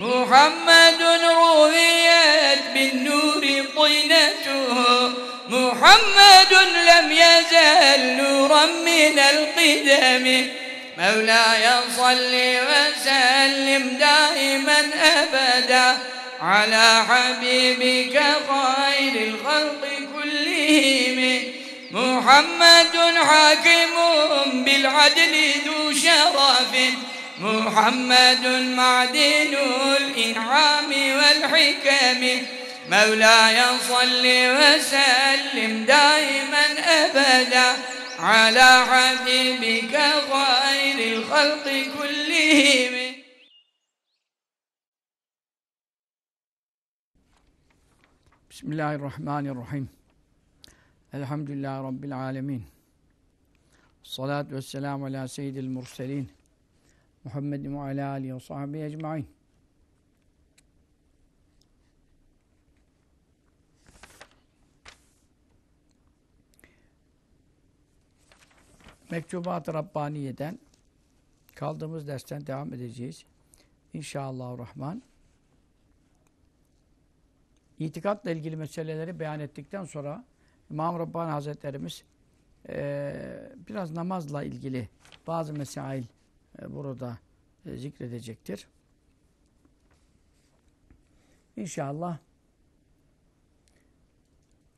محمد رويت بالنور طينته محمد لم يزل نورا من القدم مولاي صل وسلم دائما أبدا على حبيبك خير الخلق كلهم محمد حاكم بالعدل ذو شرف محمد معدن الإنعام والحكم مولاي صل وسلم دائما أبدا على حبيبك خير الخلق كلهم بسم الله الرحمن الرحيم الحمد لله رب العالمين الصلاة والسلام على سيد المرسلين Muhammedin ve alâ alihi ve sahibi ecmain. Mektubat-ı Rabbaniye'den kaldığımız dersten devam edeceğiz. İnşallah Rahman. İtikatla ilgili meseleleri beyan ettikten sonra İmam Rabbani Hazretlerimiz e, biraz namazla ilgili bazı mesail e, burada e, zikredecektir. İnşallah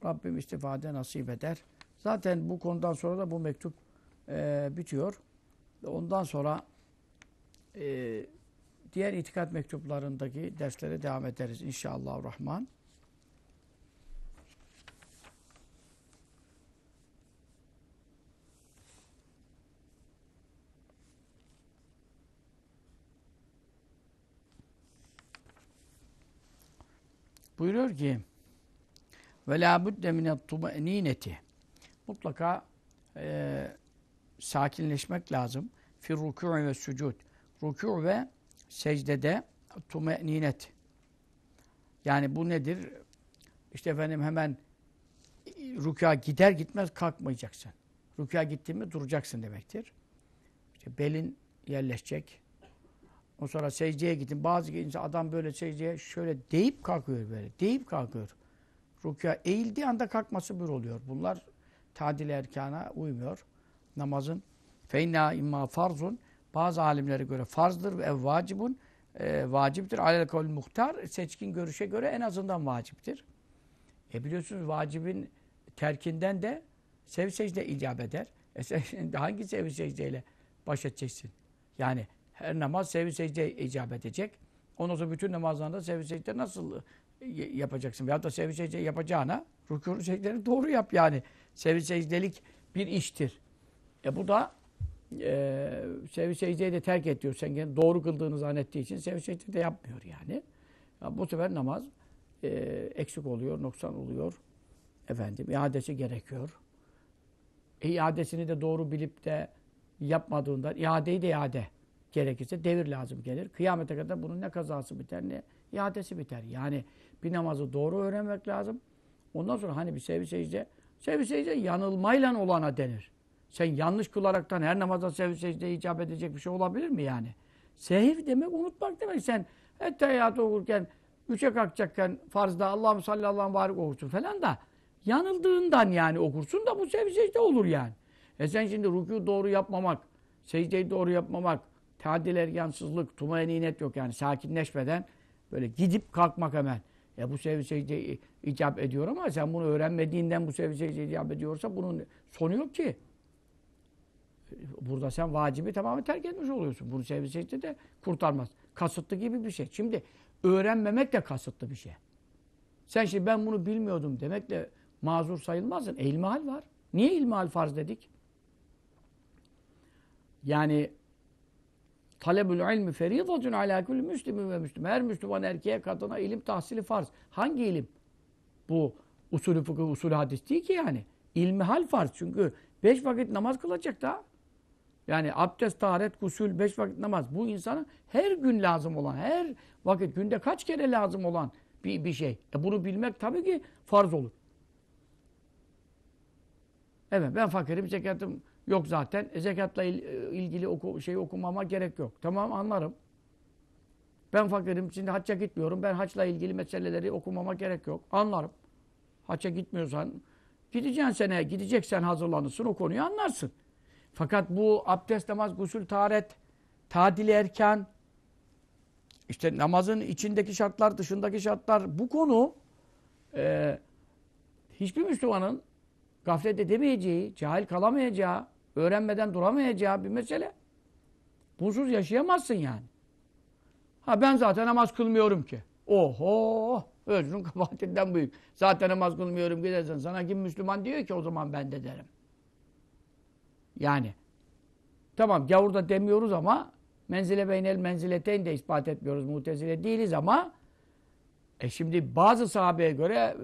Rabbim istifade nasip eder. Zaten bu konudan sonra da bu mektup e, bitiyor. Ondan sonra e, diğer itikat mektuplarındaki derslere devam ederiz inşallah rahman. Buyuruyor ki ve la budde mine tumanineti mutlaka e, sakinleşmek lazım. Fir rükû ve sucud. ruku ve secdede tumeninet. Yani bu nedir? İşte efendim hemen rüka gider gitmez kalkmayacaksın. Rüka gitti mi duracaksın demektir. İşte belin yerleşecek. O sonra secdeye gittim. Bazı insan adam böyle secdeye şöyle deyip kalkıyor böyle. Deyip kalkıyor. Rükya eğildiği anda kalkması bir oluyor. Bunlar tadil erkana uymuyor. Namazın feyna imma farzun bazı alimlere göre farzdır ve vacibun e, vaciptir. Alel kavl muhtar seçkin görüşe göre en azından vaciptir. E biliyorsunuz vacibin terkinden de sev secde icap eder. E sen hangi sev secdeyle baş edeceksin? Yani her namaz sevgi secde icap edecek. Ondan sonra bütün namazlarında sevgi secde nasıl e, yapacaksın? Veyahut da sevgi secde yapacağına rükûn secdeni doğru yap yani. Sevgi secdelik bir iştir. E bu da e, sevgi secdeyi de terk ediyor. Sen kendi doğru kıldığını zannettiği için sevgi secde de yapmıyor yani. Ya e, bu sefer namaz e, eksik oluyor, noksan oluyor. Efendim iadesi gerekiyor. E, iadesini de doğru bilip de yapmadığından iadeyi de iade Gerekirse devir lazım gelir. Kıyamete kadar bunun ne kazası biter ne iadesi biter. Yani bir namazı doğru öğrenmek lazım. Ondan sonra hani bir sevi secde, sevi secde yanılmayla olana denir. Sen yanlış kılaraktan her namaza sevi secde icap edecek bir şey olabilir mi yani? Sehiv demek unutmak demek. Sen etteyyatı okurken, üçe kalkacakken farzda Allah'ım sallallahu varik okursun falan da yanıldığından yani okursun da bu sevi secde olur yani. E sen şimdi rükû doğru yapmamak, secdeyi doğru yapmamak, Tadil ergansızlık, tumaninet yok yani sakinleşmeden böyle gidip kalkmak hemen. E bu sevi icap ediyor ama sen bunu öğrenmediğinden bu sevi icap ediyorsa bunun sonu yok ki. Burada sen vacibi tamamen terk etmiş oluyorsun. Bunu sevi de kurtarmaz. Kasıtlı gibi bir şey. Şimdi öğrenmemek de kasıtlı bir şey. Sen şimdi ben bunu bilmiyordum demekle mazur sayılmazsın. E var. Niye ilmihal farz dedik? Yani Talebül ilmi feridatun ala kulli müslimin ve müslüm. Her Müslüman erkeğe kadına ilim tahsili farz. Hangi ilim? Bu usulü fıkıh, usulü hadis değil ki yani. İlmi hal farz. Çünkü beş vakit namaz kılacak da. Yani abdest, taharet, gusül, beş vakit namaz. Bu insanın her gün lazım olan, her vakit, günde kaç kere lazım olan bir, bir şey. E bunu bilmek tabii ki farz olur. Evet ben fakirim, zekatım yok zaten. E, zekatla il, e, ilgili oku, şey okumama gerek yok. Tamam anlarım. Ben fakirim. Şimdi hacca gitmiyorum. Ben haçla ilgili meseleleri okumama gerek yok. Anlarım. Hacca gitmiyorsan gideceksin seneye. Gideceksen hazırlanırsın. O konuyu anlarsın. Fakat bu abdest, namaz, gusül, taharet, tadil erken, işte namazın içindeki şartlar, dışındaki şartlar bu konu e, hiçbir Müslümanın gaflet edemeyeceği, cahil kalamayacağı Öğrenmeden duramayacağı bir mesele. Bunsuz yaşayamazsın yani. Ha ben zaten namaz kılmıyorum ki. Oho! Özrün kabahatinden büyük. Zaten namaz kılmıyorum gidersen sana kim Müslüman diyor ki o zaman ben de derim. Yani tamam gavur da demiyoruz ama menzile beynel menzileteyn de ispat etmiyoruz. Mutezile değiliz ama e şimdi bazı sahabeye göre,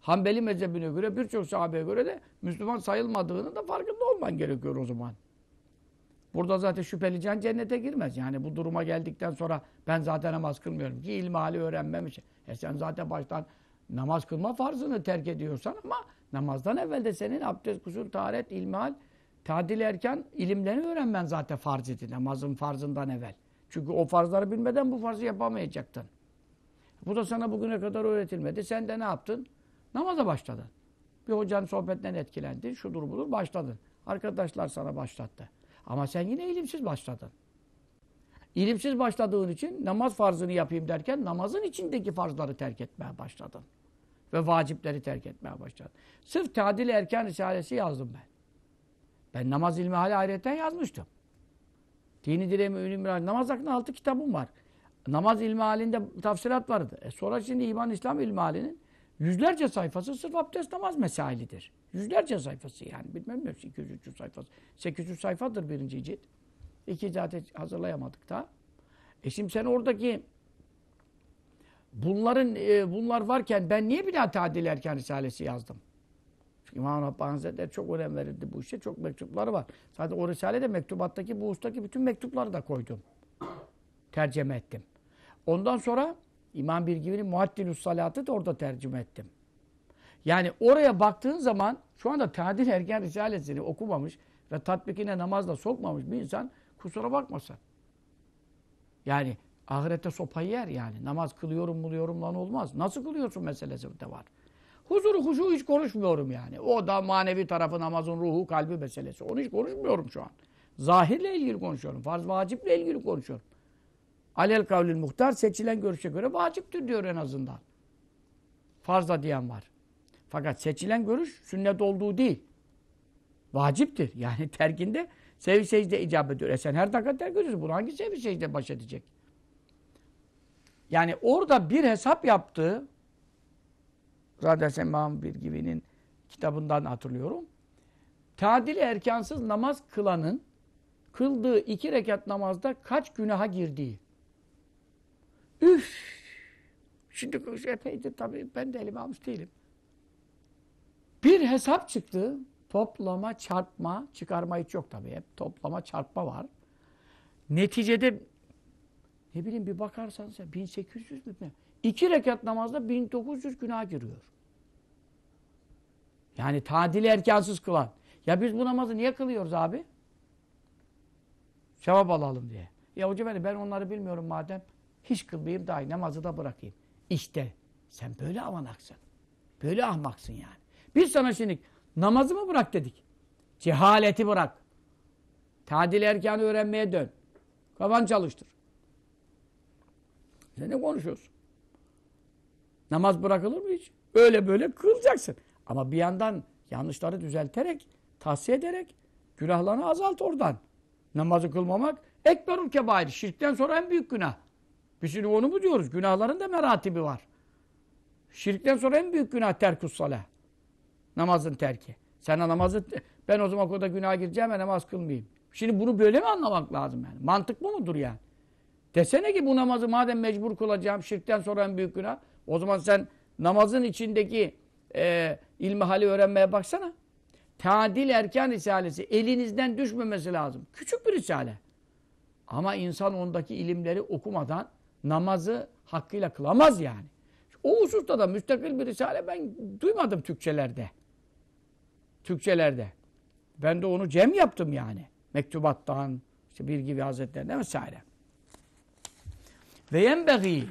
Hanbeli mezhebine göre, birçok sahabeye göre de Müslüman sayılmadığını da farkında olman gerekiyor o zaman. Burada zaten şüpheli can cennete girmez. Yani bu duruma geldikten sonra ben zaten namaz kılmıyorum ki ilmali öğrenmemiş. E sen zaten baştan namaz kılma farzını terk ediyorsan ama namazdan evvel de senin abdest, kusur, taharet, ilmihal, tadil erken ilimlerini öğrenmen zaten farz idi namazın farzından evvel. Çünkü o farzları bilmeden bu farzı yapamayacaktın. Bu da sana bugüne kadar öğretilmedi. Sen de ne yaptın? Namaza başladın. Bir hocanın sohbetinden etkilendin. Şudur budur başladın. Arkadaşlar sana başlattı. Ama sen yine ilimsiz başladın. İlimsiz başladığın için namaz farzını yapayım derken namazın içindeki farzları terk etmeye başladın. Ve vacipleri terk etmeye başladın. Sırf Tadil Erken Risalesi yazdım ben. Ben namaz ilmi hali ayrıyetten yazmıştım. Dini direğimi, ünlü namaz hakkında altı kitabım var namaz ilmi halinde tafsirat vardı. E sonra şimdi İman İslam ilmi halinin yüzlerce sayfası sırf abdest namaz mesailidir. Yüzlerce sayfası yani bilmem ne 200-300 sayfası. 800 sayfadır birinci cilt. İki zaten hazırlayamadık da. E şimdi sen oradaki bunların e, bunlar varken ben niye bir daha Tadil Erken Risalesi yazdım? Çünkü İmam Rabbani Hazretleri çok önem verirdi bu işe. Çok mektupları var. Zaten o Risale'de mektubattaki bu ustaki bütün mektupları da koydum tercüme ettim. Ondan sonra İmam Birgivi'nin Muaddilus Salat'ı da orada tercüme ettim. Yani oraya baktığın zaman şu anda Tadil Ergen Risalesini okumamış ve tatbikine namazla sokmamış bir insan kusura bakmasın. Yani ahirette sopayı yer yani. Namaz kılıyorum buluyorum lan olmaz. Nasıl kılıyorsun meselesi de var. Huzuru huşu hiç konuşmuyorum yani. O da manevi tarafı namazın ruhu kalbi meselesi. Onu hiç konuşmuyorum şu an. Zahirle ilgili konuşuyorum. Farz vaciple ilgili konuşuyorum. Alel kavlül muhtar seçilen görüşe göre vaciptir diyor en azından. Farza diyen var. Fakat seçilen görüş sünnet olduğu değil. Vaciptir. Yani terkinde sevi secde icap ediyor. E sen her dakika terk ediyorsun. Bunu hangi sevi secde baş edecek? Yani orada bir hesap yaptığı zaten Semam gibi'nin kitabından hatırlıyorum. Tadil erkansız namaz kılanın kıldığı iki rekat namazda kaç günaha girdiği. Üf! Şimdi epeydir tabii ben de elime almış değilim. Bir hesap çıktı. Toplama, çarpma, çıkarma hiç yok tabii. Hep toplama, çarpma var. Neticede ne bileyim bir bakarsanız sen 1800 mü? İki rekat namazda 1900 günah giriyor. Yani tadil erkansız kılan. Ya biz bu namazı niye kılıyoruz abi? Cevap alalım diye. Ya hocam ben onları bilmiyorum madem. Hiç kılmayayım dahi namazı da bırakayım. İşte sen böyle avanaksın. Böyle ahmaksın yani. Biz sana şimdi namazı mı bırak dedik. Cehaleti bırak. Tadil erkanı öğrenmeye dön. Kafan çalıştır. Sen ne konuşuyorsun? Namaz bırakılır mı hiç? Öyle böyle kılacaksın. Ama bir yandan yanlışları düzelterek, tahsiye ederek günahlarını azalt oradan. Namazı kılmamak ekberul kebair. Şirkten sonra en büyük günah. Biz şimdi onu mu diyoruz? Günahların da meratibi var. Şirkten sonra en büyük günah terkus Namazın terki. Sen namazı ben o zaman o günah gireceğim ve namaz kılmayayım. Şimdi bunu böyle mi anlamak lazım yani? Mantık mı mudur yani? Desene ki bu namazı madem mecbur kılacağım şirkten sonra en büyük günah. O zaman sen namazın içindeki e, ilmi hali öğrenmeye baksana. Tadil erken risalesi elinizden düşmemesi lazım. Küçük bir risale. Ama insan ondaki ilimleri okumadan namazı hakkıyla kılamaz yani. O hususta da müstakil bir risale ben duymadım Türkçelerde. Türkçelerde. Ben de onu cem yaptım yani. Mektubattan, işte Bilgi ve Hazretlerinden vesaire. Ve yenbeği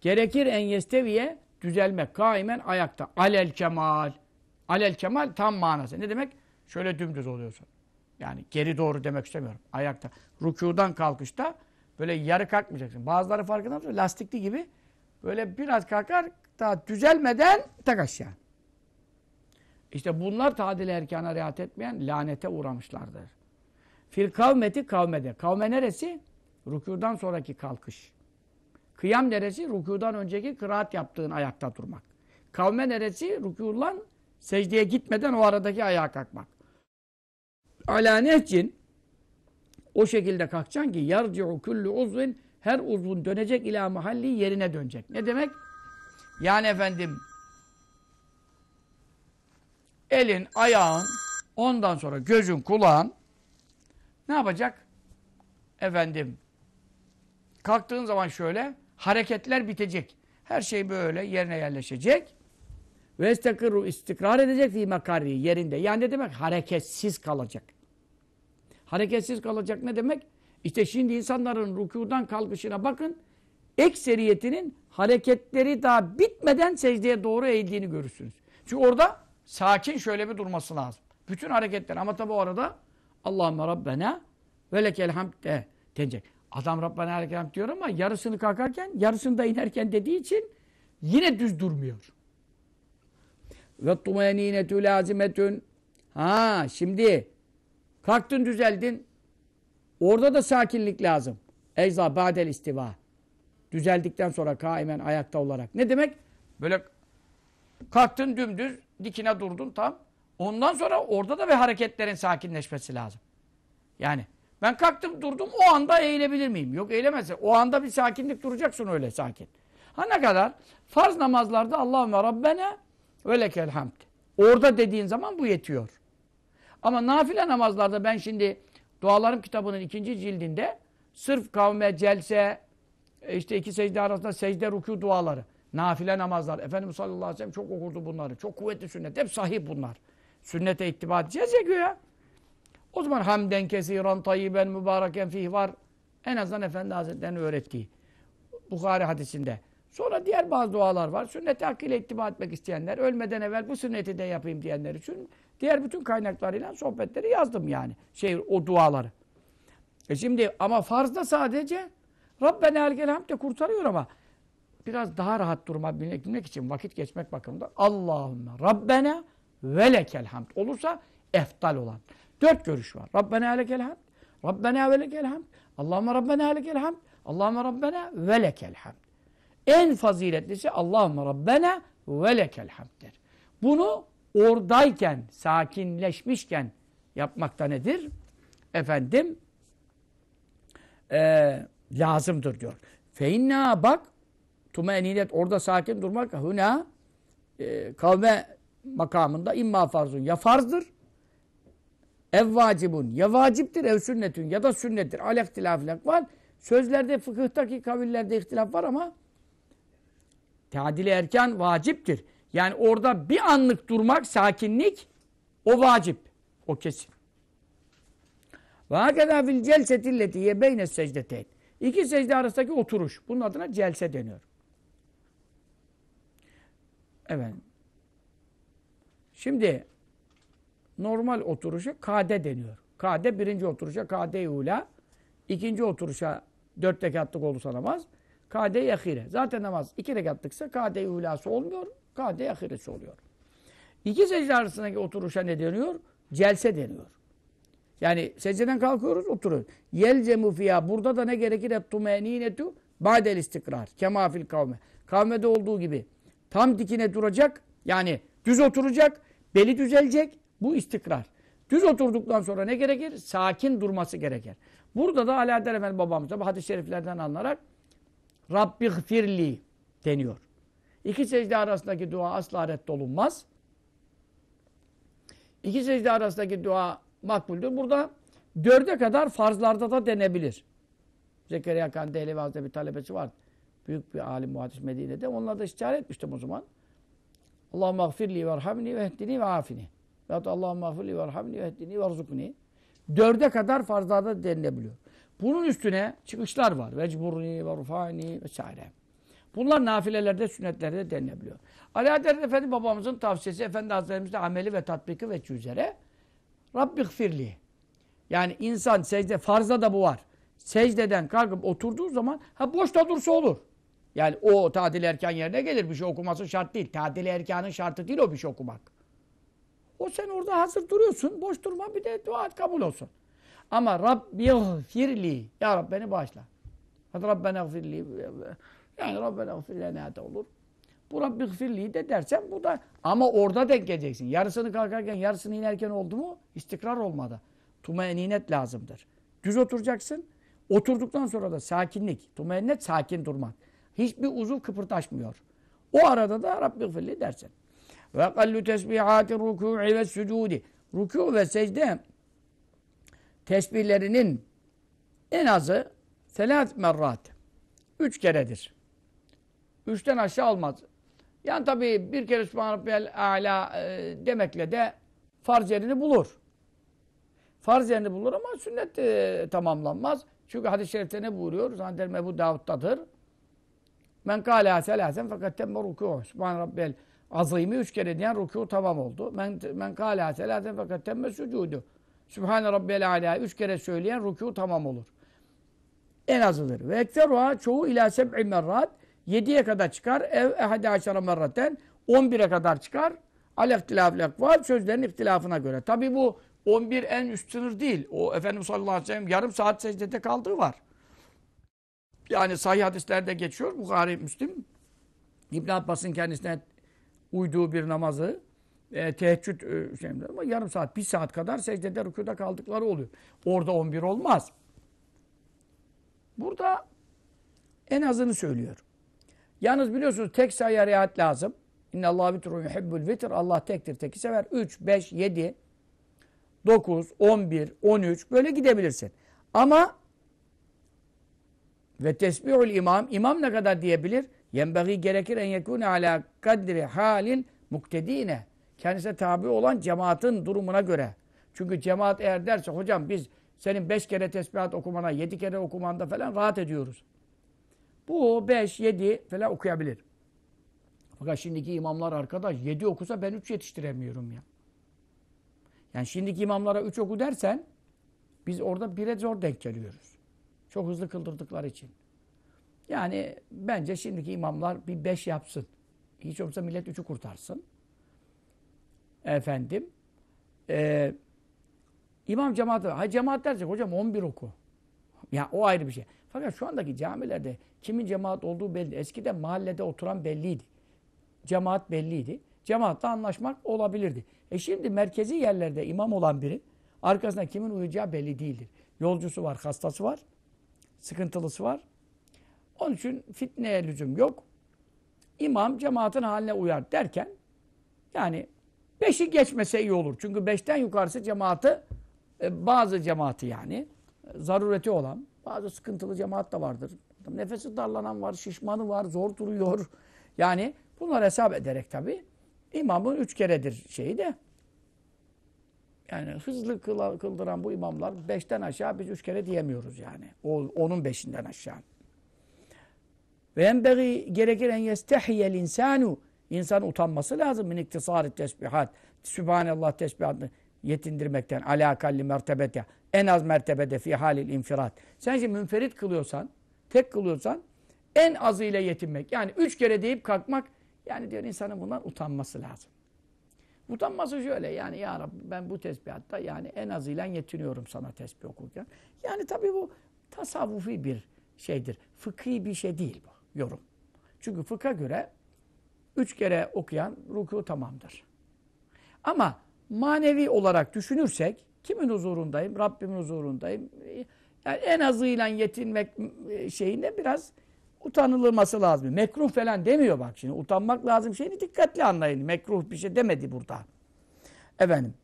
gerekir en yesteviye düzelmek. Kaimen ayakta. Alel kemal. Alel kemal tam manası. Ne demek? Şöyle dümdüz oluyorsun. Yani geri doğru demek istemiyorum. Ayakta. Rükudan kalkışta Böyle yarı kalkmayacaksın. Bazıları farkında mısın? Lastikli gibi böyle biraz kalkar daha düzelmeden tak aşağı. İşte bunlar tadil erkana riayet etmeyen lanete uğramışlardır. Fil kavmeti kavmede. Kavme neresi? Rükudan sonraki kalkış. Kıyam neresi? Rükudan önceki kıraat yaptığın ayakta durmak. Kavme neresi? Rükudan secdeye gitmeden o aradaki ayağa kalkmak. Ala nehcin o şekilde kalkacaksın ki yarci'u kullu uzvin her uzvun dönecek ila mahalli yerine dönecek. Ne demek? Yani efendim elin, ayağın ondan sonra gözün, kulağın ne yapacak? Efendim kalktığın zaman şöyle hareketler bitecek. Her şey böyle yerine yerleşecek. Ve istikrar edecek fi makarri yerinde. Yani ne demek? Hareketsiz kalacak. Hareketsiz kalacak ne demek? İşte şimdi insanların rükudan kalkışına bakın. Ekseriyetinin hareketleri daha bitmeden secdeye doğru eğildiğini görürsünüz. Çünkü orada sakin şöyle bir durması lazım. Bütün hareketler ama tabi o arada Allahümme Rabbena ve hamd de denecek. Adam Rabbena lekel hamd diyor ama yarısını kalkarken yarısını da inerken dediği için yine düz durmuyor. Ve tumeninetü lazimetün Ha şimdi Kalktın düzeldin. Orada da sakinlik lazım. Eyza badel istiva. Düzeldikten sonra kaimen ayakta olarak. Ne demek? Böyle kalktın dümdüz dikine durdun tam. Ondan sonra orada da ve hareketlerin sakinleşmesi lazım. Yani ben kalktım durdum o anda eğilebilir miyim? Yok eğilemezsin. O anda bir sakinlik duracaksın öyle sakin. Ha ne kadar? Farz namazlarda Allahümme Rabbena ve lekel hamd. Orada dediğin zaman bu yetiyor. Ama nafile namazlarda ben şimdi dualarım kitabının ikinci cildinde sırf kavme, celse, e, işte iki secde arasında secde, ruku duaları, nafile namazlar. Efendimiz sallallahu aleyhi ve sellem çok okurdu bunları. Çok kuvvetli sünnet. Hep sahih bunlar. Sünnete ittiba edeceğiz ya güya. O zaman hamden kesiran tayyiben mübareken fih var. En azından Efendi Hazretleri'nin öğrettiği. Bukhari hadisinde. Sonra diğer bazı dualar var. sünnete hakkıyla ittiba etmek isteyenler, ölmeden evvel bu sünneti de yapayım diyenler için Diğer bütün kaynaklarıyla sohbetleri yazdım yani. Şey o duaları. E şimdi ama farzda sadece Rabbena elgel de kurtarıyor ama biraz daha rahat durma bilmek, için vakit geçmek bakımında Allahümme Rabbena ve olursa eftal olan. Dört görüş var. Rabbena lekel hamd. Rabbena ve lekel hamd. Allahümme Rabbena lekel Allahümme Rabbena ve En faziletlisi Allahümme Rabbena ve lekel Bunu oradayken, sakinleşmişken yapmakta nedir? Efendim e, lazımdır diyor. Feinna bak tumeninet orada sakin durmak huna e, kavme makamında imma farzun ya farzdır ev vacibun ya vaciptir ev sünnetün ya da sünnettir. Al ihtilafil var Sözlerde fıkıhtaki kavillerde ihtilaf var ama tadil erken vaciptir. Yani orada bir anlık durmak, sakinlik o vacip. O kesin. Ve hakeda fil celsetilleti yebeyne secdeteyn. İki secde arasındaki oturuş. Bunun adına celse deniyor. Evet. Şimdi normal oturuşa kade deniyor. Kade birinci oturuşa kade ula. ikinci oturuşa dört rekatlık olursa namaz. Kade yakire. Zaten namaz iki rekatlıksa kade ulası olmuyor. Kade ahiresi oluyor. İki secde arasındaki oturuşa ne deniyor? Celse deniyor. Yani secdeden kalkıyoruz, oturuyoruz. Yelcemu fiyâ. Burada da ne gerekir? Ettumeninetu badel istikrar. Kemafil kavme. Kavmede olduğu gibi. Tam dikine duracak. Yani düz oturacak. Beli düzelecek. Bu istikrar. Düz oturduktan sonra ne gerekir? Sakin durması gerekir. Burada da Alaeddin Efendi babamız da hadis-i şeriflerden anlarak, Rabbi gfirli deniyor. İki secde arasındaki dua asla reddolunmaz. İki secde arasındaki dua makbuldür. Burada dörde kadar farzlarda da denebilir. Zekeriya Kan Elevi Hazretleri bir talebesi vardı. Büyük bir alim muhadis Medine'de. Onunla da işaret etmiştim o zaman. Allah mağfirli ve erhamni ve ehdini ve afini. Veyahut Allah mağfirli ve erhamni ve ehdini ve erzukni. Dörde kadar farzlarda denilebiliyor. Bunun üstüne çıkışlar var. Vecburni ve rufani vesaire. Bunlar nafilelerde, sünnetlerde denilebiliyor. Alaaddin Efendi babamızın tavsiyesi Efendi Hazretlerimizde ameli ve tatbiki ve üzere Rabbi gfirli. Yani insan secde, farza da bu var. Secdeden kalkıp oturduğu zaman ha boşta dursa olur. Yani o tadil erken yerine gelir. Bir şey okuması şart değil. Tadil erkanın şartı değil o bir şey okumak. O sen orada hazır duruyorsun. Boş durma bir de dua et kabul olsun. Ama Rabbi firli. Ya Rab beni bağışla. Hadi beni gfirli. Yani Rabbena gfirlena de olur. Bu Rabbi gfirliği de dersen bu da ama orada denk geleceksin. Yarısını kalkarken yarısını inerken oldu mu istikrar olmadı. Tumeninet lazımdır. Düz oturacaksın. Oturduktan sonra da sakinlik. Tumeninnet sakin durmak. Hiçbir uzuv kıpırtaşmıyor. O arada da Rabbi gfirli dersen. Ve kallu tesbihati rükû'i ve sücudi. Rükû ve secde tesbihlerinin en azı selat merrat. Üç keredir. Üçten aşağı olmaz. Yani tabii bir kere Sübhan Rabbiyel Ala e, demekle de farz yerini bulur. Farz yerini bulur ama sünnet e, tamamlanmaz. Çünkü hadis-i şerifte ne buyuruyor? Zannederim Ebu Davud'dadır. Men kâlâ selâsen fakat temme rükûh. Sübhan Rabbiyel azimi üç kere diyen rükû tamam oldu. Men, men kâlâ selâsen fakat temme sucudu. Sübhane Rabbiyel Ala üç kere söyleyen rükû tamam olur. En azıdır. Ve ekteruha çoğu ilâ seb'i merrat 7'ye kadar çıkar. Ev ehade aşara merraten 11'e kadar çıkar. Al ihtilafil ekval sözlerin ihtilafına göre. Tabi bu 11 en üst sınır değil. O Efendimiz sallallahu aleyhi ve sellem yarım saat secdede kaldığı var. Yani sahih hadislerde geçiyor. Bukhari, Müslim. İbn Abbas'ın kendisine uyduğu bir namazı e, teheccüd e, şey, ama yarım saat, bir saat kadar secdede rükuda kaldıkları oluyor. Orada 11 olmaz. Burada en azını söylüyor. Yalnız biliyorsunuz tek sayıya riayet lazım. İnne Allah vitrun yuhibbul vitr. Allah tektir, teki sever. 3, 5, 7, 9, 11, 13 böyle gidebilirsin. Ama ve tesbihul imam. imam ne kadar diyebilir? Yenbeği gerekir en yekûne ala kadri halil muktedine. Kendisine tabi olan cemaatin durumuna göre. Çünkü cemaat eğer derse hocam biz senin beş kere tesbihat okumana, yedi kere okumanda falan rahat ediyoruz. Bu 5, 7 falan okuyabilir. Fakat şimdiki imamlar arkadaş 7 okusa ben 3 yetiştiremiyorum ya. Yani şimdiki imamlara 3 oku dersen biz orada 1'e zor denk geliyoruz. Çok hızlı kıldırdıkları için. Yani bence şimdiki imamlar bir 5 yapsın. Hiç olmazsa millet 3'ü kurtarsın. Efendim. Eee İmam cemaat, ha cemaat dersek hocam 11 oku. Ya o ayrı bir şey. Fakat şu andaki camilerde kimin cemaat olduğu belli. Eskiden mahallede oturan belliydi. Cemaat belliydi. Cemaatle anlaşmak olabilirdi. E şimdi merkezi yerlerde imam olan biri arkasında kimin uyuyacağı belli değildir. Yolcusu var, hastası var, sıkıntılısı var. Onun için fitneye lüzum yok. İmam cemaatin haline uyar derken yani beşi geçmese iyi olur. Çünkü beşten yukarısı cemaati e, bazı cemaati yani zarureti olan, bazı sıkıntılı cemaat da vardır. Nefesi darlanan var, şişmanı var, zor duruyor. Yani bunları hesap ederek tabi imamın üç keredir şeyi de. Yani hızlı kıldıran bu imamlar beşten aşağı biz üç kere diyemiyoruz yani. O, onun beşinden aşağı. Ve enbeği gerekir en yestehiyel insanu. İnsan utanması lazım. Min iktisari tesbihat. Sübhanallah tesbihatını yetindirmekten. Alakalli mertebete. En az mertebede fi halil infirat. Sen şimdi münferit kılıyorsan, tek kılıyorsan en azıyla yetinmek. Yani üç kere deyip kalkmak yani diyor insanın bundan utanması lazım. Utanması şöyle yani ya Rabbi ben bu tesbihatta yani en azıyla yetiniyorum sana tesbih okurken. Yani tabii bu tasavvufi bir şeydir. Fıkhi bir şey değil bu yorum. Çünkü fıkha göre üç kere okuyan ruku tamamdır. Ama manevi olarak düşünürsek Kimin huzurundayım? Rabbimin huzurundayım. Yani en azıyla yetinmek e, şeyinde biraz utanılması lazım. Mekruh falan demiyor bak şimdi. Utanmak lazım şeyini dikkatli anlayın. Mekruh bir şey demedi burada. Efendim.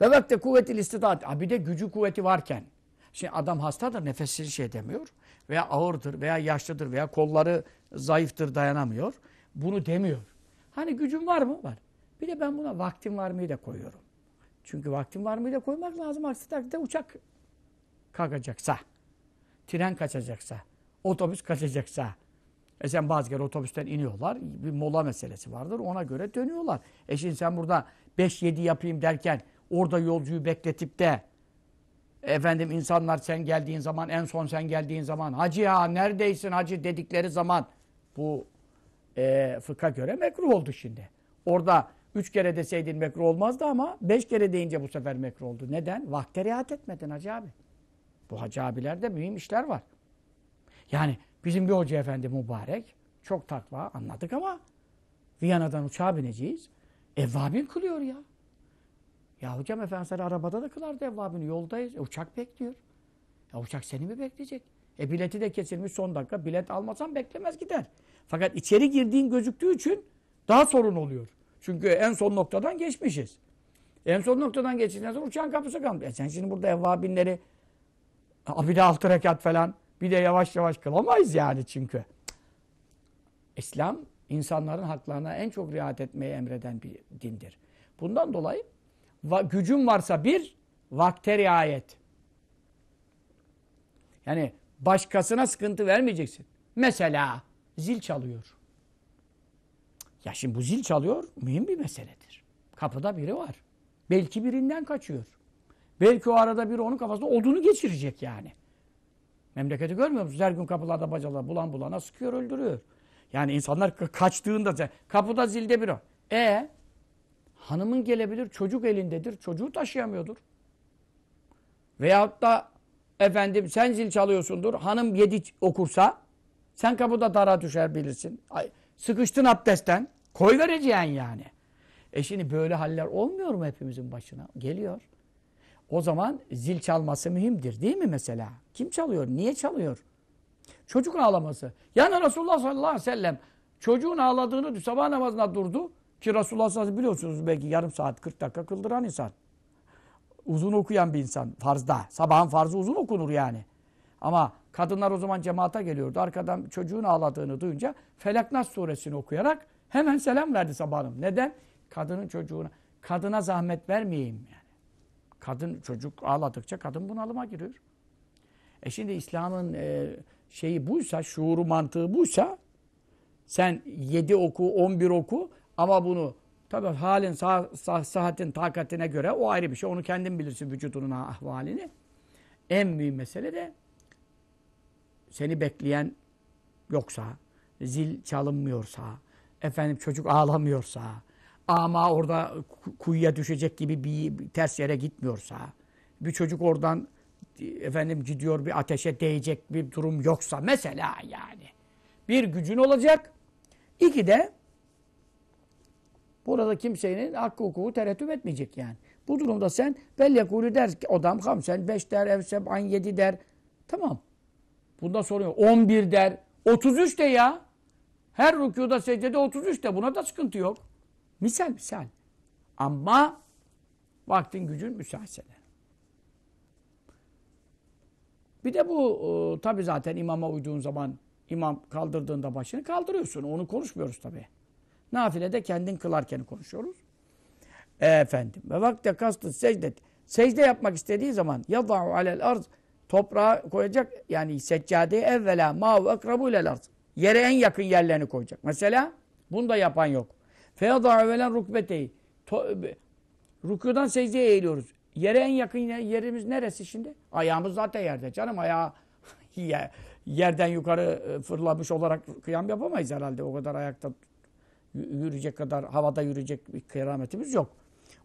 Ve vakte kuvvetil istidat. Ha bir de gücü kuvveti varken. Şimdi adam hastadır nefessiz şey demiyor. Veya ağırdır veya yaşlıdır veya kolları zayıftır dayanamıyor. Bunu demiyor. Hani gücüm var mı? Var. Bir de ben buna vaktim var mıydı koyuyorum. Çünkü vaktin var mıydı koymak lazım. Aksi takdirde uçak kalkacaksa, tren kaçacaksa, otobüs kaçacaksa. E sen bazı kere otobüsten iniyorlar. Bir mola meselesi vardır. Ona göre dönüyorlar. E şimdi sen burada 5-7 yapayım derken orada yolcuyu bekletip de efendim insanlar sen geldiğin zaman en son sen geldiğin zaman hacı ya neredeysin hacı dedikleri zaman bu e, fıkha göre mekruh oldu şimdi. Orada Üç kere deseydin mekruh olmazdı ama beş kere deyince bu sefer mekruh oldu. Neden? Vakte riayet etmedin hacı abi. Bu hacı abilerde mühim işler var. Yani bizim bir hoca efendi mübarek. Çok takva anladık ama Viyana'dan uçağa bineceğiz. Evvabin kılıyor ya. Ya hocam efendim arabada da kılardı evvabini. Yoldayız. E, uçak bekliyor. Ya uçak seni mi bekleyecek? E bileti de kesilmiş son dakika. Bilet almasan beklemez gider. Fakat içeri girdiğin gözüktüğü için daha sorun oluyor. Çünkü en son noktadan geçmişiz. En son noktadan geçtikten sonra uçağın kapısı kalmıyor. Sen şimdi burada evvabinleri bir de altı rekat falan bir de yavaş yavaş kılamayız yani çünkü. İslam insanların haklarına en çok riayet etmeyi emreden bir dindir. Bundan dolayı va gücün varsa bir, vakte riayet. Yani başkasına sıkıntı vermeyeceksin. Mesela zil çalıyor. Ya şimdi bu zil çalıyor mühim bir meseledir. Kapıda biri var. Belki birinden kaçıyor. Belki o arada biri onun kafasında odunu geçirecek yani. Memleketi görmüyor musunuz? Her gün kapılarda bacalar bulan bulana sıkıyor öldürüyor. Yani insanlar kaçtığında kapıda zilde biri. o. E hanımın gelebilir çocuk elindedir çocuğu taşıyamıyordur. Veyahut da efendim sen zil çalıyorsundur hanım yedi okursa sen kapıda dara düşer bilirsin. Ay, sıkıştın abdestten Koy vereceğin yani. E şimdi böyle haller olmuyor mu hepimizin başına? Geliyor. O zaman zil çalması mühimdir değil mi mesela? Kim çalıyor? Niye çalıyor? Çocuk ağlaması. Yani Resulullah sallallahu aleyhi ve sellem çocuğun ağladığını sabah namazına durdu. Ki Resulullah sallallahu aleyhi ve sellem biliyorsunuz belki yarım saat 40 dakika kıldıran insan. Uzun okuyan bir insan farzda. Sabahın farzı uzun okunur yani. Ama kadınlar o zaman cemaate geliyordu. Arkadan çocuğun ağladığını duyunca Felaknas suresini okuyarak Hemen selam verdi Sabah Hanım. Neden? Kadının çocuğuna. Kadına zahmet vermeyeyim yani. Kadın çocuk ağladıkça kadın bunalıma giriyor. E şimdi İslam'ın e, şeyi buysa, şuuru mantığı buysa sen yedi oku, on bir oku ama bunu tabii halin, sah sah sıhhatin, takatine göre o ayrı bir şey. Onu kendin bilirsin vücudunun ahvalini. En büyük mesele de seni bekleyen yoksa, zil çalınmıyorsa, efendim çocuk ağlamıyorsa, ama orada kuyuya düşecek gibi bir ters yere gitmiyorsa, bir çocuk oradan efendim gidiyor bir ateşe değecek bir durum yoksa mesela yani. Bir gücün olacak. İki de burada kimsenin hakkı hukuku tereddüt etmeyecek yani. Bu durumda sen bellekulü der ki odam hamsen beş der evseb an yedi der. Tamam. Bunda sorun yok. On bir der. Otuz üç de ya. Her rükuda secdede 33 de buna da sıkıntı yok. Misal misal. Ama vaktin gücün müsaitse. Bir de bu e, tabi zaten imama uyduğun zaman imam kaldırdığında başını kaldırıyorsun. Onu konuşmuyoruz tabi. de kendin kılarken konuşuyoruz. E, efendim. Ve vakte kastı secde Secde yapmak istediği zaman yadau alel arz toprağa koyacak yani seccadeye evvela ma'u akrabu ile arz. Yere en yakın yerlerini koyacak. Mesela bunu da yapan yok. Feyada evvelen rukbeteyi. Rükudan secdeye eğiliyoruz. Yere en yakın yerimiz neresi şimdi? Ayağımız zaten yerde canım. Ayağı yerden yukarı e, fırlamış olarak kıyam yapamayız herhalde. O kadar ayakta yürüyecek kadar, havada yürüyecek bir kıyametimiz yok.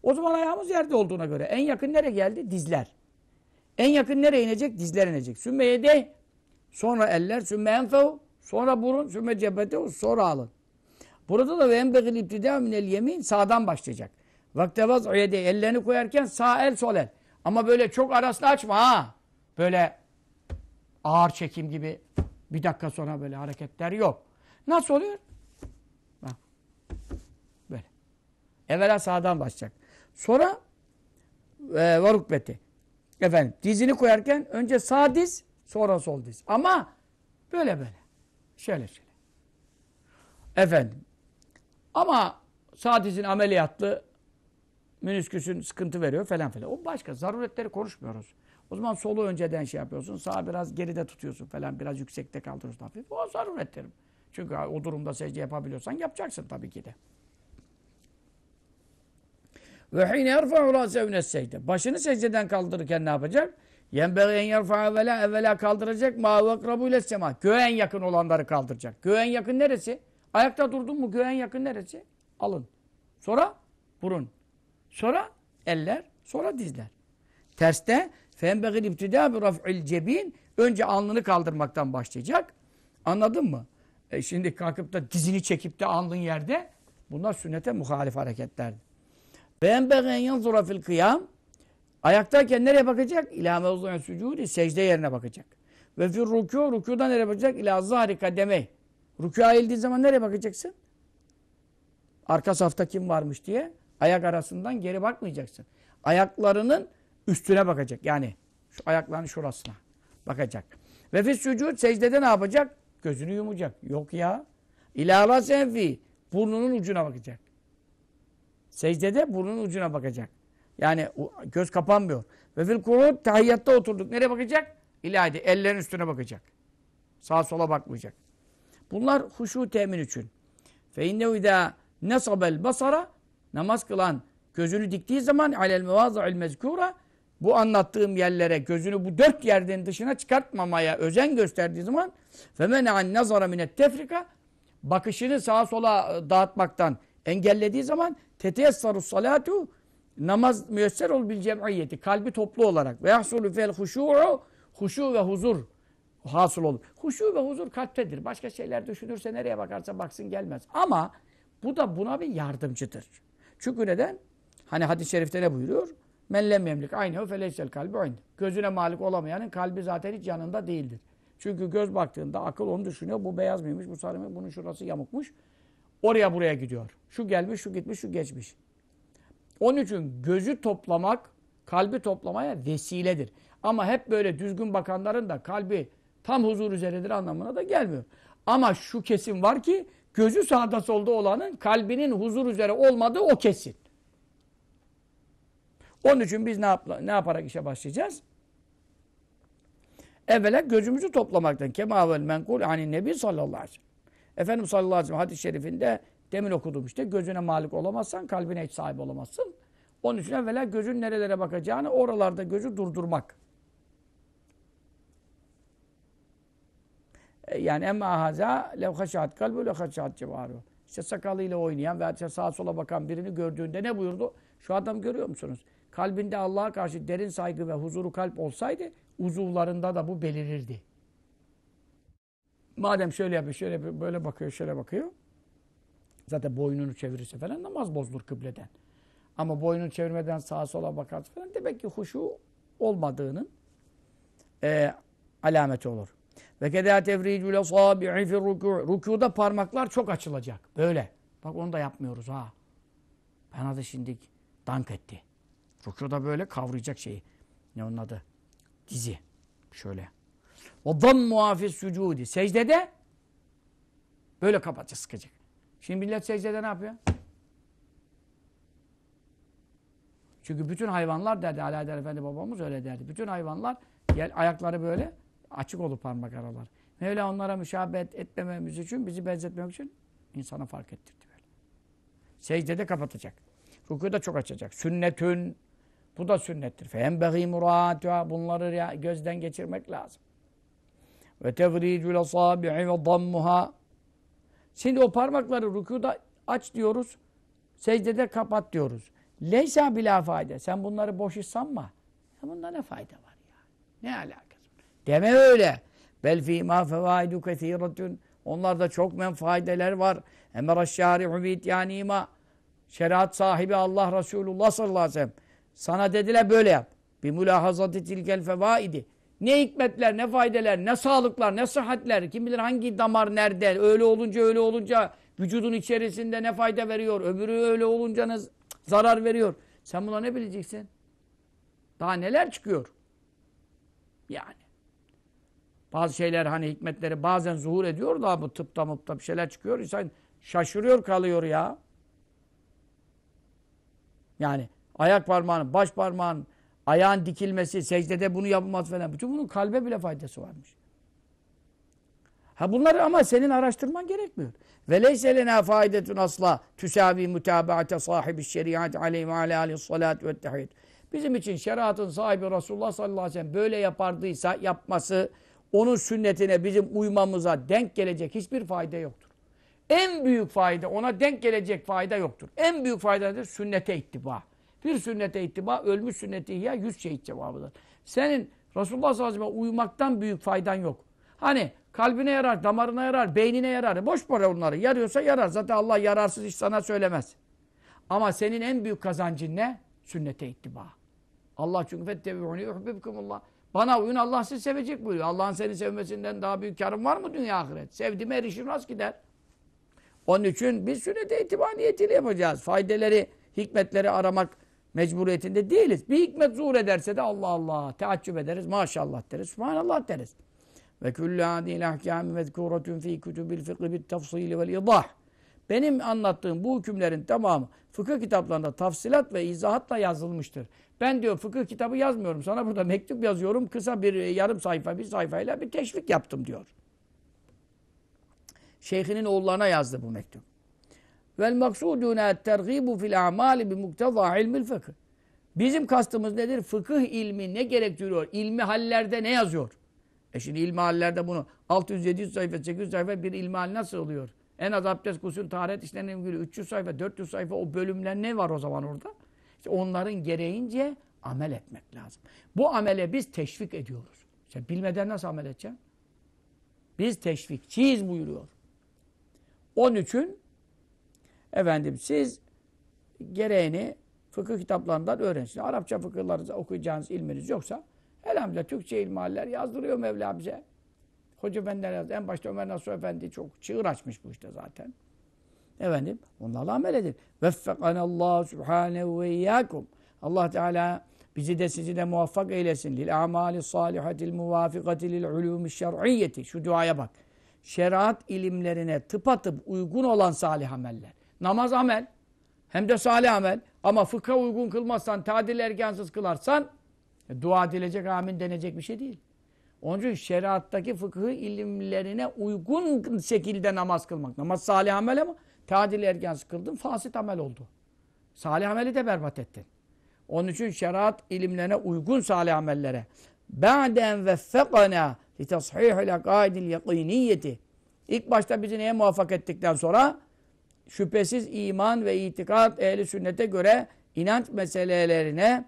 O zaman ayağımız yerde olduğuna göre en yakın nere geldi? Dizler. En yakın nereye inecek? Dizler inecek. Sümmeye de sonra eller, sümme enfev, Sonra burun, sümme cebete sonra alın. Burada da ve embegil ibtidâ minel yemin sağdan başlayacak. Vaktevaz uyede ellerini koyarken sağ el sol el. Ama böyle çok arasını açma ha. Böyle ağır çekim gibi bir dakika sonra böyle hareketler yok. Nasıl oluyor? Böyle. Evvela sağdan başlayacak. Sonra e, ve Efendim dizini koyarken önce sağ diz sonra sol diz. Ama böyle böyle. Şöyle şöyle. Efendim. Ama sadizin ameliyatlı menisküsün sıkıntı veriyor falan filan. O başka. Zaruretleri konuşmuyoruz. O zaman solu önceden şey yapıyorsun. sağ biraz geride tutuyorsun falan. Biraz yüksekte kaldırıyorsun hafif. O zaruretlerim. Çünkü o durumda secde yapabiliyorsan yapacaksın tabii ki de. Ve hine erfa'u râsevne secde. Başını secdeden kaldırırken ne yapacak? Yenbeği en yerfa evvela, evvela kaldıracak. Ma vekrabu ile sema. Göğen yakın olanları kaldıracak. Göğen yakın neresi? Ayakta durdun mu göğen yakın neresi? Alın. Sonra burun. Sonra eller. Sonra dizler. Terste fenbeğil ibtidâ bi raf'il cebin. Önce alnını kaldırmaktan başlayacak. Anladın mı? E şimdi kalkıp da dizini çekip de alnın yerde. Bunlar sünnete muhalif hareketlerdi. Fenbeğil yanzura fil kıyam. Ayaktayken nereye bakacak? İlâ mevzu'en sücûdi. Secde yerine bakacak. Ve fir rükû. Rükûda nereye bakacak? İlâ zârika demey. Rükûa eğildiği zaman nereye bakacaksın? Arka safta kim varmış diye ayak arasından geri bakmayacaksın. Ayaklarının üstüne bakacak. Yani şu ayaklarının şurasına bakacak. Ve fis sücûd secdede ne yapacak? Gözünü yumacak. Yok ya. İlâ senfi. Burnunun ucuna bakacak. Secdede burnunun ucuna bakacak. Yani göz kapanmıyor. Ve fil kurud tahiyyatta oturduk. Nereye bakacak? İlahi ellerin üstüne bakacak. Sağa sola bakmayacak. Bunlar huşu temin için. Fe innehu idâ nesabel basara namaz kılan gözünü diktiği zaman alel mevazı'il mezkura bu anlattığım yerlere gözünü bu dört yerden dışına çıkartmamaya özen gösterdiği zaman فَمَنَ عَنْ نَظَرَ مِنَ Tefrika bakışını sağa sola e, dağıtmaktan engellediği zaman تَتَيَسَّرُ salatu. Namaz müyesser ol bil cem'iyeti. Kalbi toplu olarak. Ve yahsulü fel huşu'u huşu ve huzur hasıl olur. Huşu ve huzur kalptedir. Başka şeyler düşünürse nereye bakarsa baksın gelmez. Ama bu da buna bir yardımcıdır. Çünkü neden? Hani hadis-i şerifte ne buyuruyor? Men lem yemlik aynı feleysel kalbi aynı. Gözüne malik olamayanın kalbi zaten hiç yanında değildir. Çünkü göz baktığında akıl onu düşünüyor. Bu beyaz mıymış, bu sarı mı, bunun şurası yamukmuş. Oraya buraya gidiyor. Şu gelmiş, şu gitmiş, şu geçmiş. Onun için gözü toplamak, kalbi toplamaya vesiledir. Ama hep böyle düzgün bakanların da kalbi tam huzur üzeredir anlamına da gelmiyor. Ama şu kesin var ki gözü sağda solda olanın kalbinin huzur üzere olmadığı o kesin. Onun için biz ne, yap ne yaparak işe başlayacağız? Evvela gözümüzü toplamaktan. Kema menkul ani nebi sallallahu aleyhi ve sellem. Efendimiz sallallahu aleyhi ve sellem hadis-i şerifinde Demin okudum işte gözüne malik olamazsan kalbine hiç sahip olamazsın. Onun için evvela gözün nerelere bakacağını oralarda gözü durdurmak. E, yani emma haza levhaşat kalbu levhaşat civarı. İşte sakalıyla oynayan veya işte sağa sola bakan birini gördüğünde ne buyurdu? Şu adam görüyor musunuz? Kalbinde Allah'a karşı derin saygı ve huzuru kalp olsaydı uzuvlarında da bu belirirdi. Madem şöyle yapıyor, şöyle yapıyor, böyle bakıyor, şöyle bakıyor. Zaten boynunu çevirirse falan namaz bozulur kıbleden. Ama boynunu çevirmeden sağa sola bakarsa falan demek ki huşu olmadığının e, alameti olur. Ve kedâ tevrîcül asâbi'i fir rükû. Rükûda parmaklar çok açılacak. Böyle. Bak onu da yapmıyoruz ha. Bana da şimdi dank etti. Rükûda böyle kavrayacak şeyi. Ne onun adı? Dizi. Şöyle. O dam muhafiz sucudi. Secdede böyle kapatacak, sıkacak. Şimdi millet secdede ne yapıyor? Çünkü bütün hayvanlar derdi Ali Haydar Efendi babamız öyle derdi. Bütün hayvanlar gel, ayakları böyle açık olup parmak aralar. Mevla onlara müşabet etmememiz için, bizi benzetmemek için insana fark ettirdi böyle. Secdede kapatacak. Rukuyu da çok açacak. Sünnetün bu da sünnettir. Fembehi muratuha bunları gözden geçirmek lazım. Ve tevricul asabi'i ve dammuha Şimdi o parmakları rükuda aç diyoruz. Secdede kapat diyoruz. Leysa bila fayda. Sen bunları boş iş sanma. Ya bunda ne fayda var ya? Ne alakası var? Deme öyle. Bel fî mâ fevâidu kethîretün. Onlarda çok menfaideler var. Emre şâri'u ima Şeriat sahibi Allah Resulullah sallallahu aleyhi ve sellem. Sana dediler böyle yap. Bir mülahazati tilkel fevaidi. Ne hikmetler, ne faydeler, ne sağlıklar, ne sıhhatler. Kim bilir hangi damar nerede. Öyle olunca öyle olunca vücudun içerisinde ne fayda veriyor. Öbürü öyle olunca ne zarar veriyor. Sen buna ne bileceksin? Daha neler çıkıyor? Yani. Bazı şeyler hani hikmetleri bazen zuhur ediyor da bu tıpta mıpta bir şeyler çıkıyor. İnsan şaşırıyor kalıyor ya. Yani ayak parmağın, baş parmağın, Ayağın dikilmesi, secdede bunu yapılmaz falan. Bütün bunun kalbe bile faydası varmış. Ha bunları ama senin araştırman gerekmiyor. Ve leyse lena faidetun asla tüsavi mutabaate sahibi şeriat aleyhi ve ala aleyhi salatu ve tehid. Bizim için şeriatın sahibi Resulullah sallallahu aleyhi ve sellem böyle yapardıysa yapması onun sünnetine bizim uymamıza denk gelecek hiçbir fayda yoktur. En büyük fayda ona denk gelecek fayda yoktur. En büyük fayda nedir? Sünnete ittiba. Bir sünnete ittiba, ölmüş sünneti ya yüz şehit cevabıdır. Senin Resulullah sallallahu aleyhi ve sellem büyük faydan yok. Hani kalbine yarar, damarına yarar, beynine yarar. Boş para onları. Yarıyorsa yarar. Zaten Allah yararsız hiç sana söylemez. Ama senin en büyük kazancın ne? Sünnete ittiba. Allah çünkü fettebi'uni uhbibkumullah. Bana uyun Allah sizi sevecek buyuruyor. Allah'ın seni sevmesinden daha büyük karım var mı dünya ahiret? Sevdim erişim rast gider. Onun için biz sünnete itibar niyetiyle yapacağız. Faydeleri, hikmetleri aramak Mecburiyetinde değiliz. Bir hikmet zuhur ederse de Allah Allah teaccüp ederiz. Maşallah deriz. Subhanallah deriz. Ve küllü adil ahkâmi mezkûretün fi kütübil fıkhı bit tafsili vel izah. Benim anlattığım bu hükümlerin tamamı fıkıh kitaplarında tafsilat ve izahatla yazılmıştır. Ben diyor fıkıh kitabı yazmıyorum. Sana burada mektup yazıyorum. Kısa bir e, yarım sayfa bir sayfayla bir teşvik yaptım diyor. Şeyhinin oğullarına yazdı bu mektup. Vel maksuduna tergibu fil amali bi mukteza ilmil fıkıh. Bizim kastımız nedir? Fıkıh ilmi ne gerektiriyor? İlmi hallerde ne yazıyor? E şimdi ilmi hallerde bunu 600-700 sayfa, 800 sayfa bir ilmi hal nasıl oluyor? En az abdest, gusül, taharet işlerinin ilgili 300 sayfa, 400 sayfa o bölümler ne var o zaman orada? İşte onların gereğince amel etmek lazım. Bu amele biz teşvik ediyoruz. İşte bilmeden nasıl amel edeceğim? Biz teşvikçiyiz buyuruyor. 13'ün Efendim siz gereğini fıkıh kitaplarından öğrensin. Arapça fıkıhları okuyacağınız ilminiz yoksa elhamdülillah Türkçe ilmaller yazdırıyor Mevla bize. Hoca Efendiler yazdı. En başta Ömer Nasuh Efendi çok çığır açmış bu işte zaten. Efendim onlarla amel edin. Veffekanallahu subhanehu ve iyyakum. Allah Teala bizi de sizi de muvaffak eylesin. Lil amali salihatil muvafikati lil ulumi şer'iyyeti. Şu duaya bak. Şeriat ilimlerine tıpatıp uygun olan salih ameller. Namaz amel. Hem de salih amel. Ama fıkha uygun kılmazsan, tadil ergansız kılarsan e, dua edilecek, amin denecek bir şey değil. Onun için şeriattaki fıkıh ilimlerine uygun şekilde namaz kılmak. Namaz salih amel ama tadil ergansız kıldın, fasit amel oldu. Salih ameli de berbat ettin. Onun için şeriat ilimlerine uygun salih amellere. Ba'den veffekana li tashihil akaidil yakiniyeti. İlk başta bizi neye muvaffak ettikten sonra şüphesiz iman ve itikat ehli sünnete göre inanç meselelerine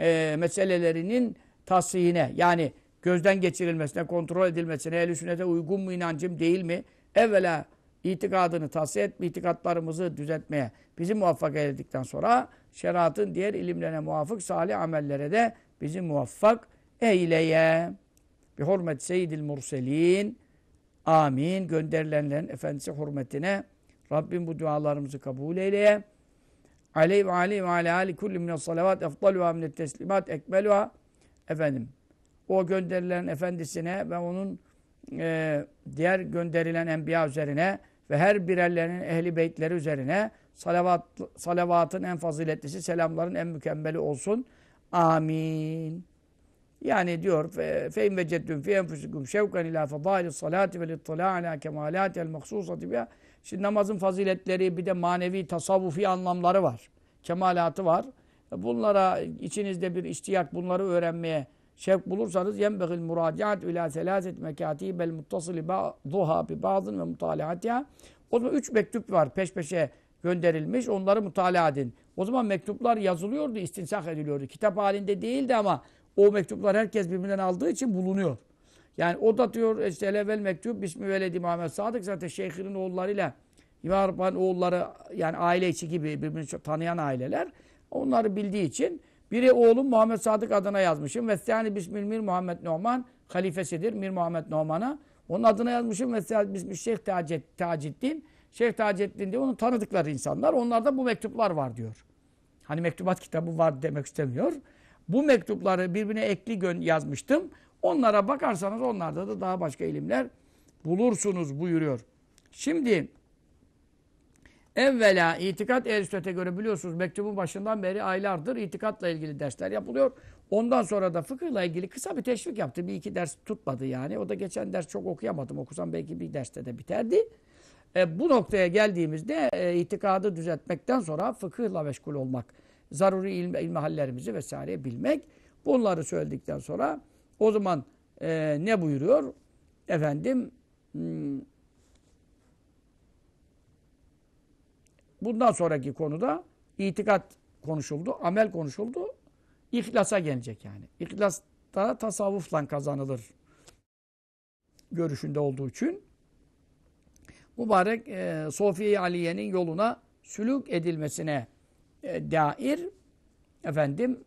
e, meselelerinin tasfiyine yani gözden geçirilmesine, kontrol edilmesine, ehl sünnete uygun mu inancım değil mi? Evvela itikadını tasfiye et, itikatlarımızı düzeltmeye bizi muvaffak edildikten sonra şeriatın diğer ilimlerine muvaffak salih amellere de bizi muvaffak eyleye. Bi hurmet seyyidil murselin. Amin. Gönderilenlerin efendisi hürmetine Rabbim bu dualarımızı kabul eyleye. Aleyh ve aleyh ve aleyh aleyh kulli mine salavat efdalu mine teslimat ekmeluha. Efendim, o gönderilen efendisine ve onun e, diğer gönderilen enbiya üzerine ve her birerlerinin ehli beytleri üzerine salavat, salavatın en faziletlisi, selamların en mükemmeli olsun. Amin. Yani diyor فَاِنْ وَجَدْتُمْ فِي اَنْفُسِكُمْ شَوْقًا اِلٰى فَضَائِلِ الصَّلَاةِ وَالْاِطَّلَاءَ عَلَى كَمَالَاتِ الْمَخْصُوصَةِ بِهَا Şimdi namazın faziletleri bir de manevi tasavvufi anlamları var. Kemalatı var. E, bunlara içinizde bir iştiyak bunları öğrenmeye şevk bulursanız yenbehil muracaat ila selazet mekatibel muttasili duha bi bazın ve mutalahatiha. O zaman üç mektup var peş peşe gönderilmiş. Onları mutala edin. O zaman mektuplar yazılıyordu, istinsak ediliyordu. Kitap halinde değildi ama o mektuplar herkes birbirinden aldığı için bulunuyor. Yani o da diyor işte evvel mektup Bismi Veled Muhammed Sadık zaten şeyhinin oğullarıyla İmam Rabbani oğulları yani aile içi gibi birbirini çok tanıyan aileler onları bildiği için biri oğlum Muhammed Sadık adına yazmışım. Vestiyani Bismil Mir Muhammed Numan halifesidir Mir Muhammed Nomana, Onun adına yazmışım ve Bismil Şeyh Taceddin. Şeyh Taceddin diye onun tanıdıkları insanlar. Onlarda bu mektuplar var diyor. Hani mektubat kitabı var demek istemiyor. Bu mektupları birbirine ekli gön yazmıştım. Onlara bakarsanız onlarda da daha başka ilimler bulursunuz buyuruyor. Şimdi Evvela itikat Eristot'e göre biliyorsunuz mektubun başından beri aylardır itikatla ilgili dersler yapılıyor. Ondan sonra da fıkıhla ilgili kısa bir teşvik yaptı. Bir iki ders tutmadı yani. O da geçen ders çok okuyamadım. Okusam belki bir derste de biterdi. E, bu noktaya geldiğimizde e, itikadı düzeltmekten sonra fıkıhla meşgul olmak, zaruri ilme, ilmihallerimizi vesaire bilmek. Bunları söyledikten sonra o zaman e, ne buyuruyor? Efendim hmm, Bundan sonraki konuda itikat konuşuldu, amel konuşuldu. İhlasa gelecek yani. İhlas da tasavvufla kazanılır görüşünde olduğu için mübarek e, Sofiye Aliye'nin yoluna sülük edilmesine e, dair efendim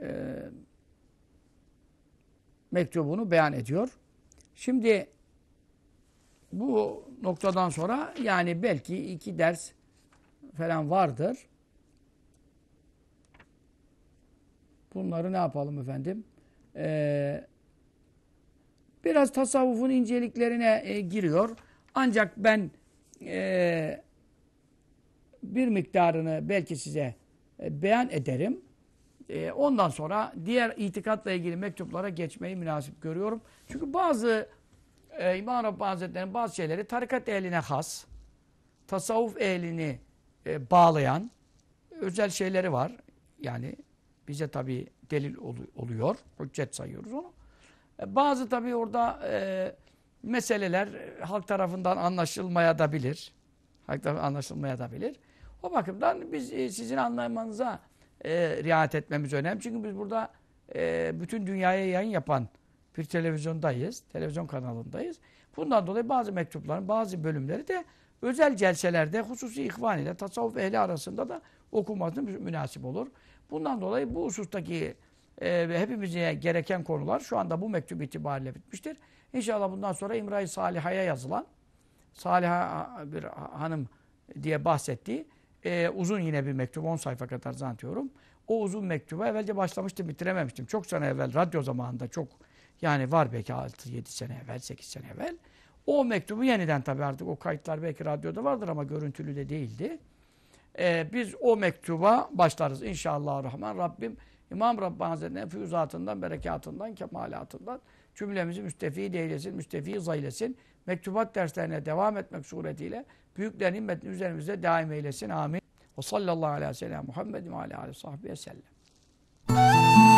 e, mektubunu beyan ediyor. Şimdi bu noktadan sonra yani belki iki ders falan vardır. Bunları ne yapalım efendim? Ee, biraz tasavvufun inceliklerine e, giriyor. Ancak ben e, bir miktarını belki size e, beyan ederim. E, ondan sonra diğer itikatla ilgili mektuplara geçmeyi münasip görüyorum. Çünkü bazı e, İmam Rabbani Hazretleri'nin bazı şeyleri tarikat ehline has, tasavvuf ehlini e, bağlayan özel şeyleri var. Yani bize tabi delil oluyor. Hüccet sayıyoruz onu. E, bazı tabi orada e, meseleler halk tarafından anlaşılmaya da bilir. Halk tarafından anlaşılmaya da bilir. O bakımdan biz e, sizin anlamanıza e, riayet etmemiz önemli. Çünkü biz burada e, bütün dünyaya yayın yapan bir televizyondayız. Televizyon kanalındayız. Bundan dolayı bazı mektupların bazı bölümleri de Özel celselerde hususi ihvan ile tasavvuf ehli arasında da okunması münasip olur. Bundan dolayı bu husustaki e, hepimize gereken konular şu anda bu mektup itibariyle bitmiştir. İnşallah bundan sonra İmra-i Saliha'ya yazılan Saliha bir hanım diye bahsettiği e, uzun yine bir mektup 10 sayfa kadar zannediyorum. O uzun mektuba evvelce başlamıştım bitirememiştim. Çok sene evvel radyo zamanında çok yani var belki 6-7 sene evvel 8 sene evvel. O mektubu yeniden tabii artık o kayıtlar belki radyoda vardır ama görüntülü de değildi. Ee, biz o mektuba başlarız inşallah rahman. Rabbim İmam Rabbani Hazretleri'nin füyüzatından, berekatından, kemalatından cümlemizi müstefi eylesin, müstefi zaylesin. Mektubat derslerine devam etmek suretiyle büyüklerin himmetini üzerimize daim eylesin. Amin. Ve sallallahu aleyhi ve sellem Muhammed ve aleyhi ve sahbihi sellem.